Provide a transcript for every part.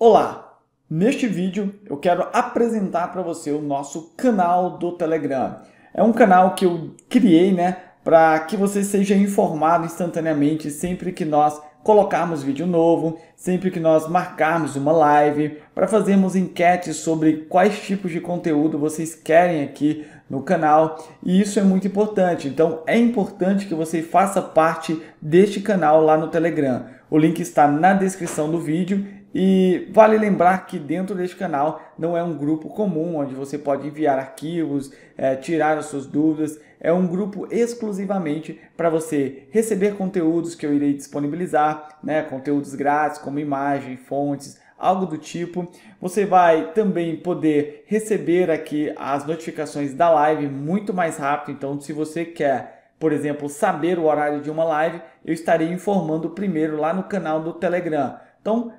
Olá! Neste vídeo eu quero apresentar para você o nosso canal do Telegram. É um canal que eu criei né, para que você seja informado instantaneamente sempre que nós colocarmos vídeo novo, sempre que nós marcarmos uma live, para fazermos enquetes sobre quais tipos de conteúdo vocês querem aqui no canal, e isso é muito importante. Então é importante que você faça parte deste canal lá no Telegram. O link está na descrição do vídeo e vale lembrar que dentro deste canal não é um grupo comum onde você pode enviar arquivos, é, tirar as suas dúvidas. É um grupo exclusivamente para você receber conteúdos que eu irei disponibilizar, né? conteúdos grátis como imagem, fontes, algo do tipo. Você vai também poder receber aqui as notificações da live muito mais rápido. Então, se você quer por exemplo, saber o horário de uma live, eu estarei informando primeiro lá no canal do Telegram. Então,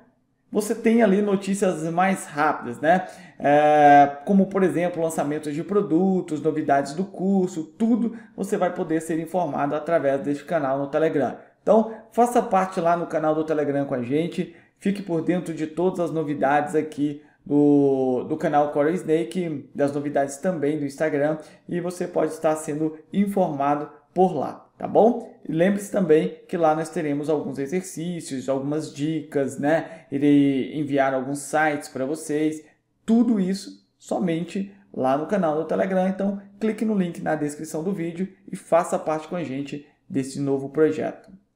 você tem ali notícias mais rápidas, né? É, como por exemplo lançamentos de produtos, novidades do curso, tudo você vai poder ser informado através deste canal no Telegram. Então faça parte lá no canal do Telegram com a gente, fique por dentro de todas as novidades aqui do, do canal Core Snake, das novidades também do Instagram e você pode estar sendo informado por lá, tá bom? Lembre-se também que lá nós teremos alguns exercícios, algumas dicas, né? Irei enviar alguns sites para vocês, tudo isso somente lá no canal do Telegram. Então, clique no link na descrição do vídeo e faça parte com a gente desse novo projeto.